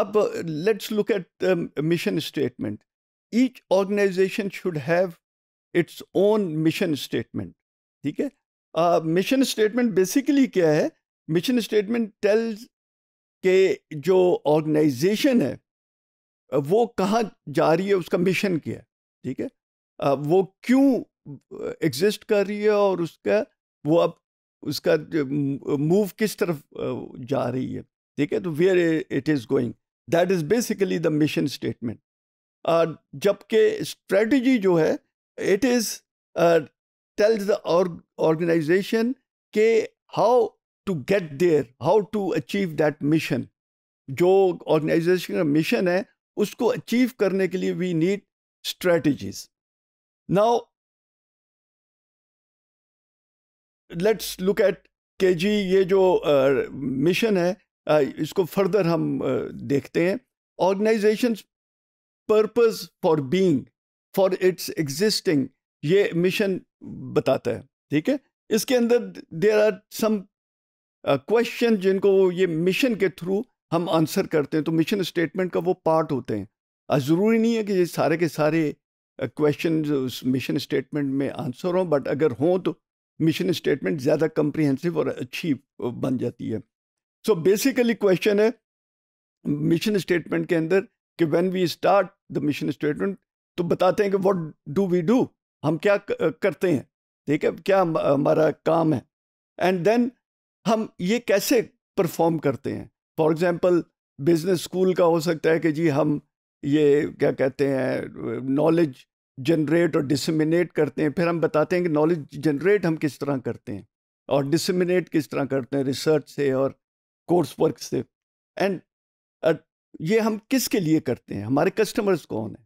अब let's look at mission mission each organisation should have its own mission statement ठीक है mission statement basically क्या है mission statement tales के जो ऑर्गेनाइजेशन है वो कहाँ जा रही है उसका मिशन क्या है ठीक है वो क्यों एग्जिस्ट कर रही है और उसका वो अब उसका मूव किस तरफ जा रही है ठीक है तो where it is going that is basically the mission statement जबकि स्ट्रेटजी जो है it is tells the organisation के how to get there how to achieve that mission जो ऑर्गेनाइजेशन का मिशन है उसको अचीव करने के लिए we need strategies now let's look at के जी ये जो मिशन uh, है इसको फर्दर हम देखते हैं organisation purpose for being for its existing ये मिशन बताता है ठीक है इसके अंदर देर आर सम क्वेश्चन जिनको ये मिशन के थ्रू हम आंसर करते हैं तो मिशन स्टेटमेंट का वो पार्ट होते हैं ज़रूरी नहीं है कि ये सारे के सारे क्वेश्चन उस मिशन स्टेटमेंट में आंसर हों बट अगर हों तो मिशन स्टेटमेंट ज़्यादा कम्प्रीहेंसिव और अच्छी बन जाती है सो बेसिकली क्वेश्चन है मिशन स्टेटमेंट के अंदर कि when we start the mission statement तो बताते हैं कि व्हाट डू वी डू हम क्या करते हैं ठीक है क्या हमारा काम है एंड देन हम ये कैसे परफॉर्म करते हैं फॉर एग्जांपल बिजनेस स्कूल का हो सकता है कि जी हम ये क्या कहते हैं नॉलेज जनरेट और डिसमिनेट करते हैं फिर हम बताते हैं कि नॉलेज जनरेट हम किस तरह करते हैं और डिसमिनेट किस तरह करते हैं रिसर्च से और कोर्स वर्क से एंड ये हम किसके लिए करते हैं हमारे कस्टमर्स कौन है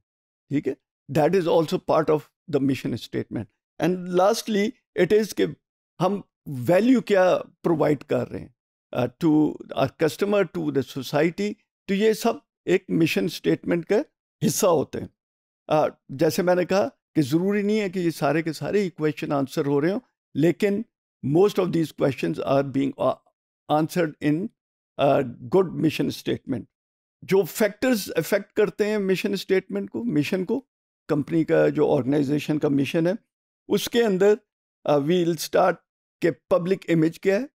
ठीक है that is also part of the mission statement and lastly it is के हम वैल्यू क्या प्रोवाइड कर रहे हैं to our customer to the society तो ये सब एक मिशन स्टेटमेंट का हिस्सा होते हैं uh, जैसे मैंने कहा कि ज़रूरी नहीं है कि ये सारे के सारे ही क्वेश्चन आंसर हो रहे हो लेकिन most of these questions are being answered in good mission statement जो फैक्टर्स अफेक्ट करते हैं मिशन स्टेटमेंट को मिशन को कंपनी का जो ऑर्गेनाइजेशन का मिशन है उसके अंदर वील uh, स्टार्ट के पब्लिक इमेज क्या है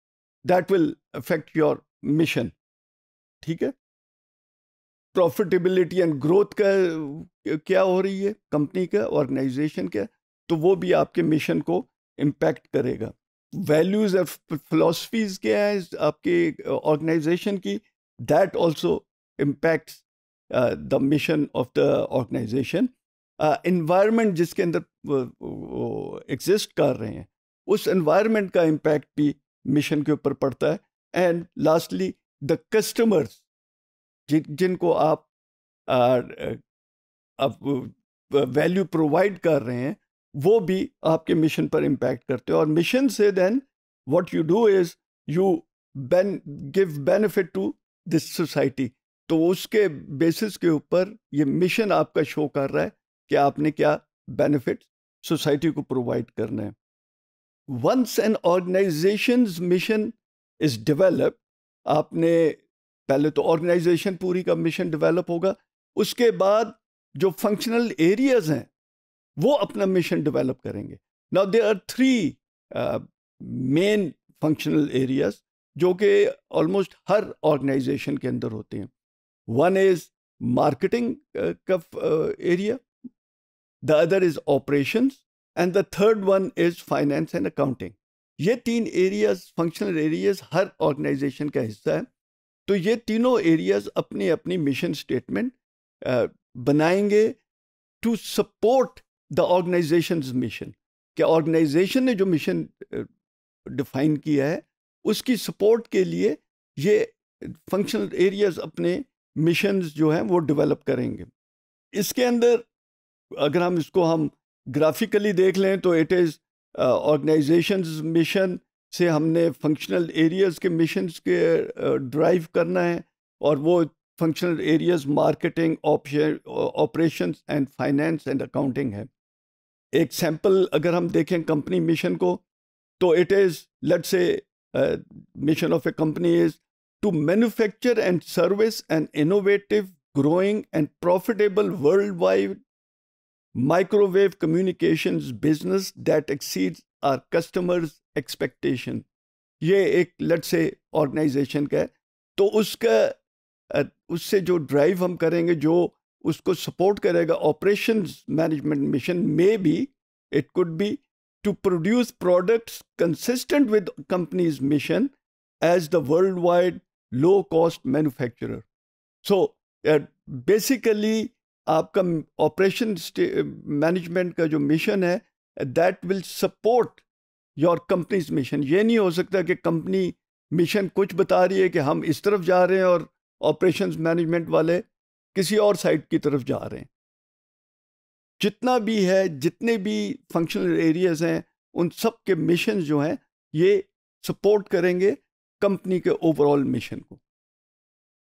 that will affect your mission ठीक है प्रॉफिटेबिलिटी एंड ग्रोथ का uh, क्या हो रही है कंपनी का ऑर्गेनाइजेशन का तो वो भी आपके मिशन को इम्पैक्ट करेगा वैल्यूज फिलोसफीज क्या है आपके ऑर्गेनाइजेशन की that also impact the mission of the organisation environment जिसके अंदर एग्जिस्ट कर रहे हैं उस इन्वायरमेंट का इम्पैक्ट भी मिशन के ऊपर पड़ता है एंड लास्टली द कस्टमर्स जिन जिनको आप आप वैल्यू प्रोवाइड कर रहे हैं वो भी आपके मिशन पर इम्पैक्ट करते हैं और मिशन से then what you do is you ben give benefit to this society तो उसके बेसिस के ऊपर ये मिशन आपका शो कर रहा है कि आपने क्या बेनिफिट सोसाइटी को प्रोवाइड करना है once an organisation mission is develop आपने पहले तो ऑर्गेनाइजेशन पूरी का मिशन डिवेलप होगा उसके बाद जो फंक्शनल एरियाज हैं वो अपना मिशन डेवलप करेंगे now they are three main functional areas जो कि ऑलमोस्ट हर ऑर्गेनाइजेशन के अंदर होते हैं वन इज मार्केटिंग का area the other is operations and the third one is finance and accounting ये तीन एरियाज फंक्शनल एरियाज हर ऑर्गेनाइजेशन का हिस्सा है तो ये तीनों एरियाज अपनी अपनी मिशन स्टेटमेंट बनाएंगे to support the organisation mission क्या ऑर्गेनाइजेशन ने जो मिशन डिफाइन किया है उसकी सपोर्ट के लिए ये फंक्शनल एरियाज अपने मिशन जो हैं वो डेवलप करेंगे इसके अंदर अगर हम इसको हम ग्राफिकली देख लें तो इट इज़ ऑर्गेनाइजेशन मिशन से हमने फंक्शनल एरियाज के मिशन के ड्राइव uh, करना है और वो functional areas marketing operation and finance and accounting है एक सैंपल अगर हम देखें कंपनी मिशन को तो it is let's say mission of a company is to manufacture and service and innovative growing and profitable world wide microwave communication business that exceed our customers expectation ये एक late से organisation का है तो उसका uh, उससे जो drive हम करेंगे जो उसको सपोर्ट करेगा ऑपरेशन मैनेजमेंट मिशन मे भी it could be to produce products consistent with companies mission as the world wide low cost manufacturer so basically आपका ऑपरेशन मैनेजमेंट uh, का जो मिशन है that will support your companies mission ये नहीं हो सकता कि कंपनी मिशन कुछ बता रही है कि हम इस तरफ जा रहे हैं और ऑपरेशंस मैनेजमेंट वाले किसी और साइड की तरफ जा रहे हैं जितना भी है जितने भी फंक्शनल एरियाज हैं उन सब के मिशन जो हैं ये सपोर्ट करेंगे कंपनी के ओवरऑल मिशन को